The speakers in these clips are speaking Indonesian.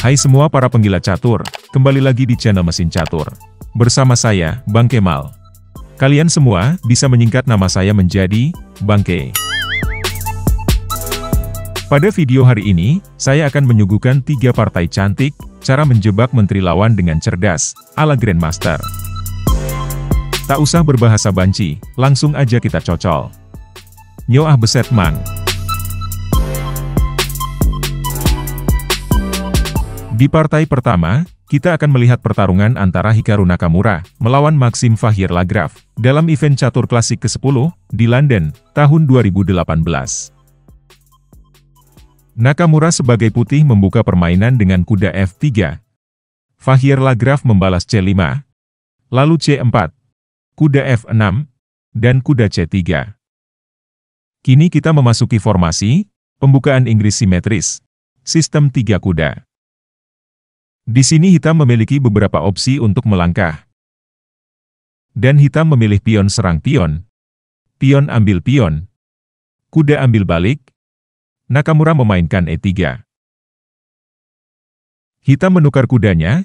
Hai semua para penggila catur, kembali lagi di channel Mesin Catur. Bersama saya, Bang Kemal. Kalian semua bisa menyingkat nama saya menjadi Bang K. Pada video hari ini, saya akan menyuguhkan tiga partai cantik, cara menjebak menteri lawan dengan cerdas, ala Grandmaster. Tak usah berbahasa banci, langsung aja kita cocol. Nyoah beset mang. Di partai pertama, kita akan melihat pertarungan antara Hikaru Nakamura melawan Maxim Fahir Lagraf dalam event catur klasik ke-10 di London tahun 2018. Nakamura sebagai putih membuka permainan dengan kuda F3. Fahir Lagraf membalas C5, lalu C4, kuda F6, dan kuda C3. Kini kita memasuki formasi, pembukaan Inggris simetris, sistem tiga kuda. Di sini hitam memiliki beberapa opsi untuk melangkah. Dan hitam memilih pion serang pion. Pion ambil pion. Kuda ambil balik. Nakamura memainkan E3. Hitam menukar kudanya,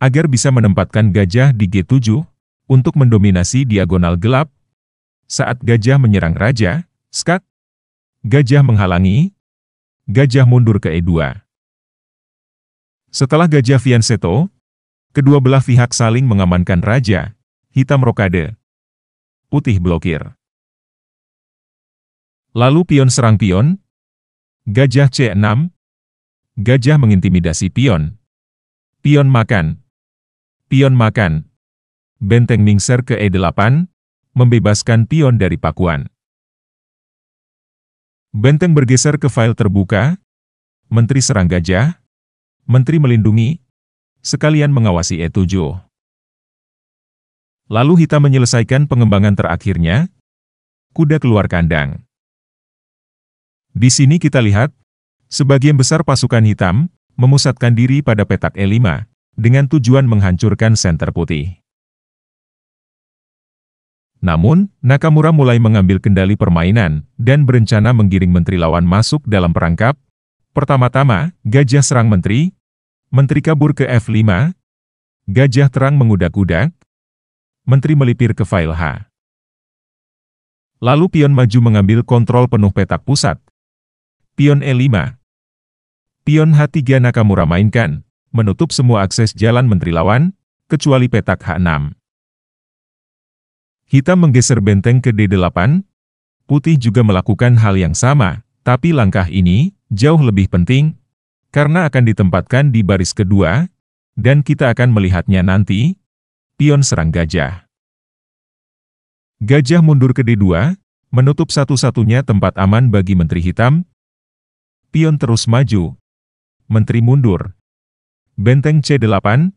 agar bisa menempatkan gajah di G7, untuk mendominasi diagonal gelap. Saat gajah menyerang raja, skak, gajah menghalangi, gajah mundur ke E2. Setelah gajah Vianseto, kedua belah pihak saling mengamankan raja, hitam rokade, putih blokir. Lalu pion serang pion, gajah C6, gajah mengintimidasi pion, pion makan, pion makan, benteng mingser ke E8, membebaskan pion dari pakuan. Benteng bergeser ke file terbuka, menteri serang gajah, Menteri melindungi, sekalian mengawasi E7. Lalu Hita menyelesaikan pengembangan terakhirnya, kuda keluar kandang. Di sini kita lihat, sebagian besar pasukan hitam memusatkan diri pada petak E5, dengan tujuan menghancurkan senter putih. Namun, Nakamura mulai mengambil kendali permainan dan berencana menggiring menteri lawan masuk dalam perangkap Pertama-tama, gajah serang menteri, menteri kabur ke F5, gajah terang mengudak-udak, menteri melipir ke file H. Lalu pion maju mengambil kontrol penuh petak pusat. Pion E5. Pion H3 Nakamura mainkan, menutup semua akses jalan menteri lawan, kecuali petak H6. Hitam menggeser benteng ke D8, putih juga melakukan hal yang sama, tapi langkah ini jauh lebih penting, karena akan ditempatkan di baris kedua, dan kita akan melihatnya nanti, pion serang gajah. Gajah mundur ke D2, menutup satu-satunya tempat aman bagi Menteri Hitam, pion terus maju, Menteri mundur, benteng C8,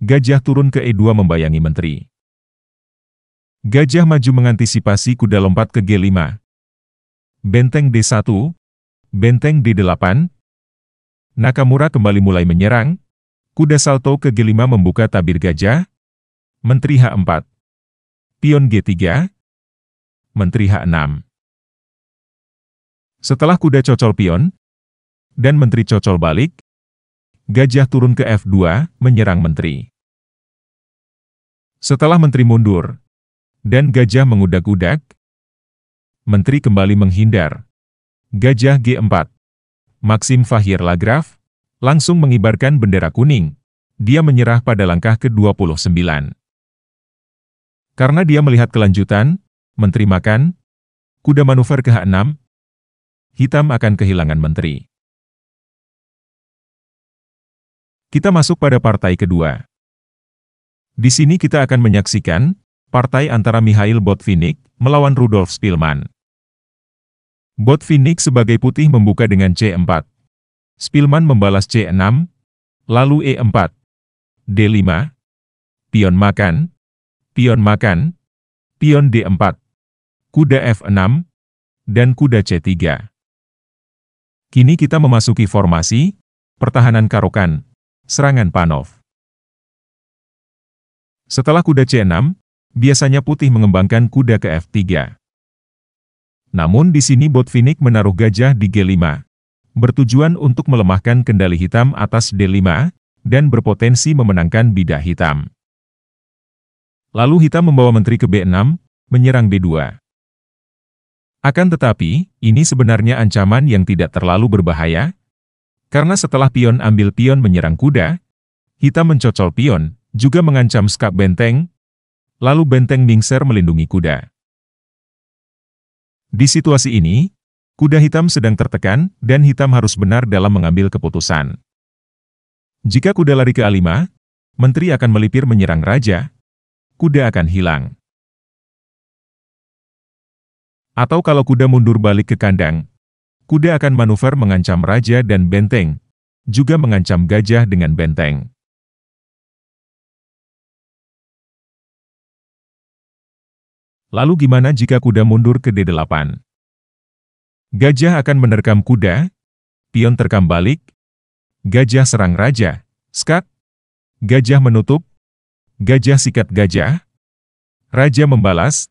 gajah turun ke E2 membayangi Menteri. Gajah maju mengantisipasi kuda lompat ke G5. Benteng D1, Benteng D8 Nakamura kembali mulai menyerang. Kuda salto ke G5 membuka tabir gajah. Menteri H4 Pion G3 Menteri H6 Setelah kuda cocol pion, dan menteri cocol balik, gajah turun ke F2, menyerang menteri. Setelah menteri mundur, dan gajah mengudak-udak, menteri kembali menghindar. Gajah G4. Maxim Fahir Lagraf langsung mengibarkan bendera kuning. Dia menyerah pada langkah ke-29. Karena dia melihat kelanjutan, Menteri Makan, kuda manuver ke H6, hitam akan kehilangan menteri. Kita masuk pada partai kedua. Di sini kita akan menyaksikan partai antara Mikhail Botvinnik melawan Rudolf Spielmann. Bot Phoenix sebagai putih membuka dengan C4. Spilman membalas C6, lalu E4. D5, pion makan, pion makan, pion D4, kuda F6, dan kuda C3. Kini kita memasuki formasi, pertahanan karokan, serangan panov. Setelah kuda C6, biasanya putih mengembangkan kuda ke F3. Namun di sini Botvinnik menaruh gajah di G5. Bertujuan untuk melemahkan kendali hitam atas D5, dan berpotensi memenangkan bidah hitam. Lalu hitam membawa menteri ke B6, menyerang D2. Akan tetapi, ini sebenarnya ancaman yang tidak terlalu berbahaya, karena setelah pion ambil pion menyerang kuda, hitam mencocol pion, juga mengancam skak benteng, lalu benteng mingser melindungi kuda. Di situasi ini, kuda hitam sedang tertekan dan hitam harus benar dalam mengambil keputusan. Jika kuda lari ke A5, menteri akan melipir menyerang raja, kuda akan hilang. Atau kalau kuda mundur balik ke kandang, kuda akan manuver mengancam raja dan benteng, juga mengancam gajah dengan benteng. Lalu gimana jika kuda mundur ke D8? Gajah akan menerkam kuda, pion terkam balik, gajah serang raja, skak, gajah menutup, gajah sikat gajah, raja membalas,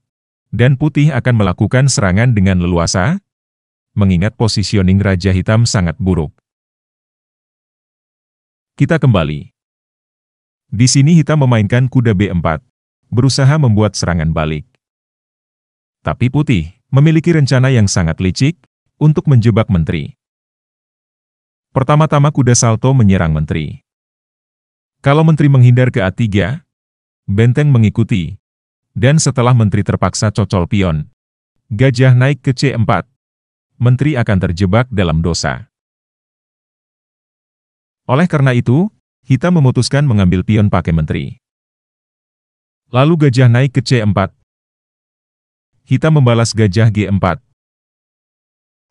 dan putih akan melakukan serangan dengan leluasa, mengingat positioning raja hitam sangat buruk. Kita kembali. Di sini hitam memainkan kuda B4, berusaha membuat serangan balik tapi putih, memiliki rencana yang sangat licik untuk menjebak menteri. Pertama-tama kuda salto menyerang menteri. Kalau menteri menghindar ke A3, benteng mengikuti. Dan setelah menteri terpaksa cocol pion, gajah naik ke C4. Menteri akan terjebak dalam dosa. Oleh karena itu, Hita memutuskan mengambil pion pakai menteri. Lalu gajah naik ke C4, Hitam membalas gajah G4.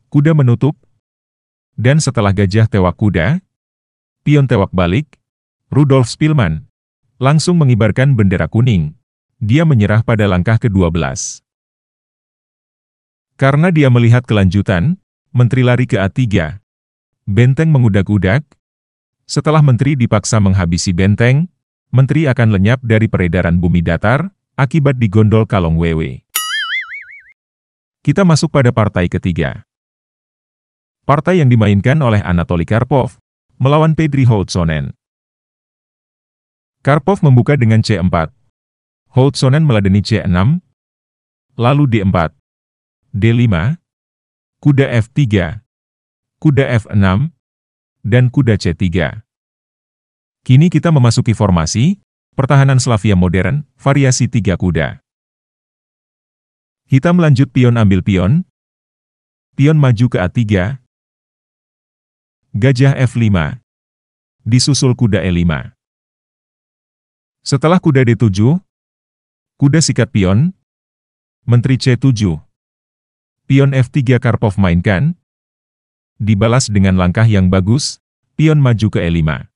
Kuda menutup. Dan setelah gajah tewak kuda, pion tewak balik, Rudolf Spielmann langsung mengibarkan bendera kuning. Dia menyerah pada langkah ke-12. Karena dia melihat kelanjutan, menteri lari ke A3. Benteng mengudak-udak. Setelah menteri dipaksa menghabisi benteng, menteri akan lenyap dari peredaran bumi datar akibat digondol kalong wewe. Kita masuk pada partai ketiga. Partai yang dimainkan oleh Anatoly Karpov melawan Pedri Holtzonen. Karpov membuka dengan C4. Holtzonen meladeni C6, lalu D4, D5, kuda F3, kuda F6, dan kuda C3. Kini kita memasuki formasi, pertahanan Slavia modern, variasi tiga kuda. Hitam lanjut pion ambil pion. Pion maju ke A3. Gajah F5. Disusul kuda E5. Setelah kuda D7, kuda sikat pion. Menteri C7. Pion F3 Karpov mainkan. Dibalas dengan langkah yang bagus, pion maju ke E5.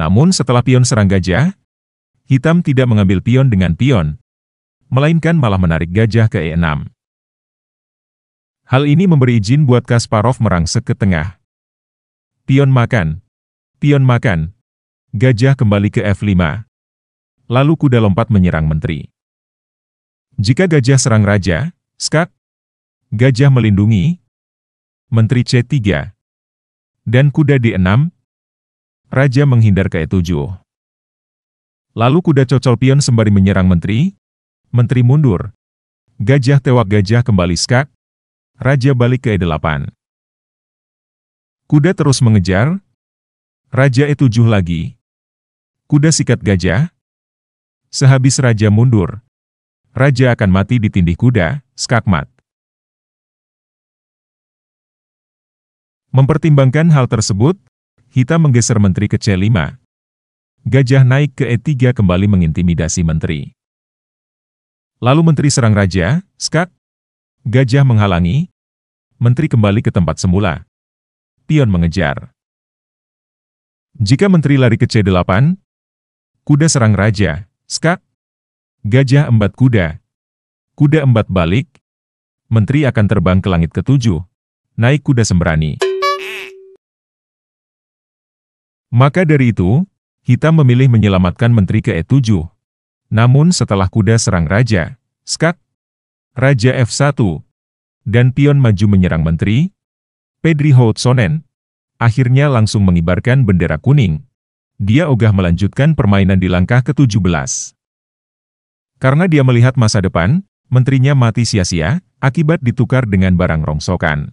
Namun setelah pion serang gajah, hitam tidak mengambil pion dengan pion, melainkan malah menarik gajah ke E6. Hal ini memberi izin buat Kasparov merangsek ke tengah. Pion makan. Pion makan. Gajah kembali ke F5. Lalu kuda lompat menyerang menteri. Jika gajah serang raja, skak. Gajah melindungi. Menteri C3. Dan kuda D6. Raja menghindar ke E7. Lalu kuda cocol pion sembari menyerang menteri, Menteri mundur. Gajah tewak gajah kembali skak. Raja balik ke E8. Kuda terus mengejar. Raja E7 lagi. Kuda sikat gajah. Sehabis raja mundur. Raja akan mati ditindih kuda, skakmat. Mempertimbangkan hal tersebut, Hita menggeser menteri ke C5. Gajah naik ke E3 kembali mengintimidasi menteri. Lalu menteri serang raja, skak. Gajah menghalangi. Menteri kembali ke tempat semula. Pion mengejar. Jika menteri lari ke C8, kuda serang raja, skak. Gajah embat kuda. Kuda embat balik. Menteri akan terbang ke langit ketujuh. Naik kuda sembrani. Maka dari itu, Hitam memilih menyelamatkan menteri ke E7, namun setelah kuda serang raja, skak, raja F1, dan pion maju menyerang menteri, Pedri Houtsonen, akhirnya langsung mengibarkan bendera kuning. Dia ogah melanjutkan permainan di langkah ke-17. Karena dia melihat masa depan, menterinya mati sia-sia, akibat ditukar dengan barang rongsokan.